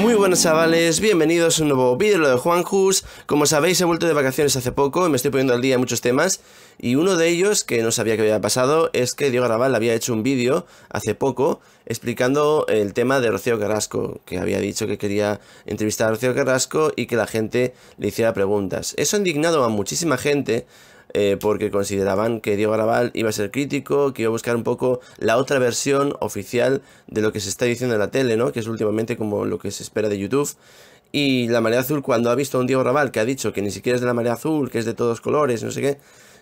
Muy buenas chavales, bienvenidos a un nuevo vídeo de Juan Hus. Como sabéis he vuelto de vacaciones hace poco y me estoy poniendo al día muchos temas y uno de ellos, que no sabía que había pasado, es que Diego Raval había hecho un vídeo hace poco explicando el tema de Rocío Carrasco, que había dicho que quería entrevistar a Rocío Carrasco y que la gente le hiciera preguntas. Eso ha indignado a muchísima gente eh, porque consideraban que Diego Raval iba a ser crítico, que iba a buscar un poco la otra versión oficial de lo que se está diciendo en la tele, ¿no? que es últimamente como lo que se espera de YouTube. Y la marea azul, cuando ha visto a un Diego Raval que ha dicho que ni siquiera es de la marea azul, que es de todos colores, no sé qué,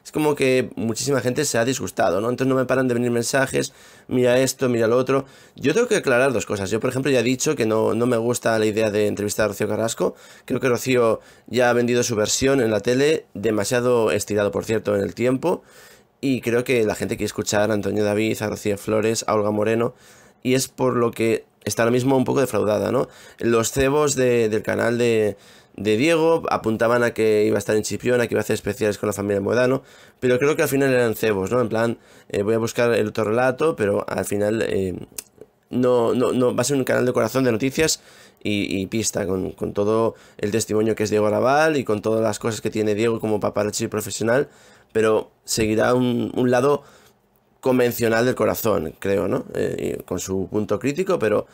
es como que muchísima gente se ha disgustado, ¿no? Entonces no me paran de venir mensajes, mira esto, mira lo otro. Yo tengo que aclarar dos cosas. Yo, por ejemplo, ya he dicho que no, me gusta la idea de entrevistar a Rocío Carrasco. Creo que Rocío ya ha vendido su versión en la tele, demasiado estirado, por cierto, en el tiempo. Y creo que la gente quiere escuchar a Antonio David, a Rocío Flores, a Olga Moreno. Y es por lo que está ahora mismo un poco defraudada, ¿no? Los cebos del canal de, de Diego, apuntaban a que iba a estar en Chipiona, que iba a hacer especiales con la familia Modano, pero creo que al final eran cebos, ¿no? En plan, eh, voy a buscar el otro relato, pero al final eh, no, no, no, va a ser un canal de corazón de noticias y, pista, con, todo el testimonio que es Diego Laval. y con todas las cosas que tiene Diego como paparazzi profesional, pero seguirá un, lado convencional del corazón, creo, ¿no? Eh, con su punto crítico, pero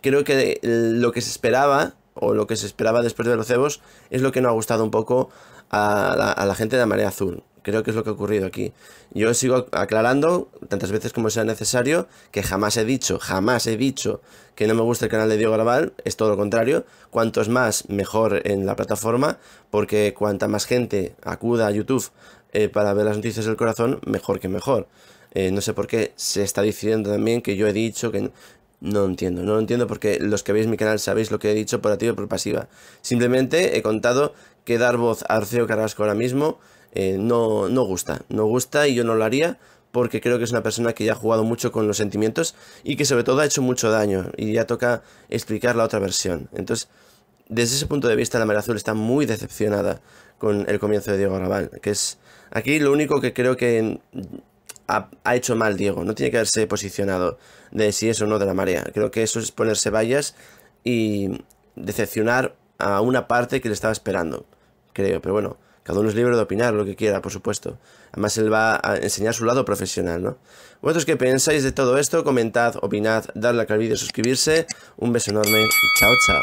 creo que lo que se esperaba o lo que se esperaba después de los cebos, es lo que no ha gustado un poco a la, gente de la marea azul. Creo que es lo que ha ocurrido aquí. Yo sigo aclarando tantas veces como sea necesario que jamás he dicho, jamás he dicho que no me gusta el canal de Diego Graval. Es todo lo contrario. Cuantos más, mejor en la plataforma, porque cuanta más gente acuda a YouTube eh, para ver las noticias del corazón, mejor que mejor. Eh, no sé por qué se está diciendo también que yo he dicho que no entiendo, no entiendo porque los que veis mi canal sabéis lo que he dicho por activa y por pasiva. Simplemente he contado que dar voz a Arceo Carrasco ahora mismo eh, no, no gusta. No gusta y yo no lo haría porque creo que es una persona que ya ha jugado mucho con los sentimientos y que sobre todo ha hecho mucho daño y ya toca explicar la otra versión. Entonces, desde ese punto de vista, la Azul está muy decepcionada con el comienzo de Diego Raval que es aquí lo único que creo que ha, hecho mal Diego. No tiene que haberse posicionado de si es o no de la marea. Creo que eso es ponerse vallas y decepcionar a una parte que le estaba esperando. Creo, pero bueno, cada uno es libre de opinar lo que quiera, por supuesto. Además, él va a enseñar su lado profesional, ¿no? Vosotros qué pensáis de todo esto, comentad, opinad, darle la al vídeo, suscribirse. Un beso enorme y chao, chao.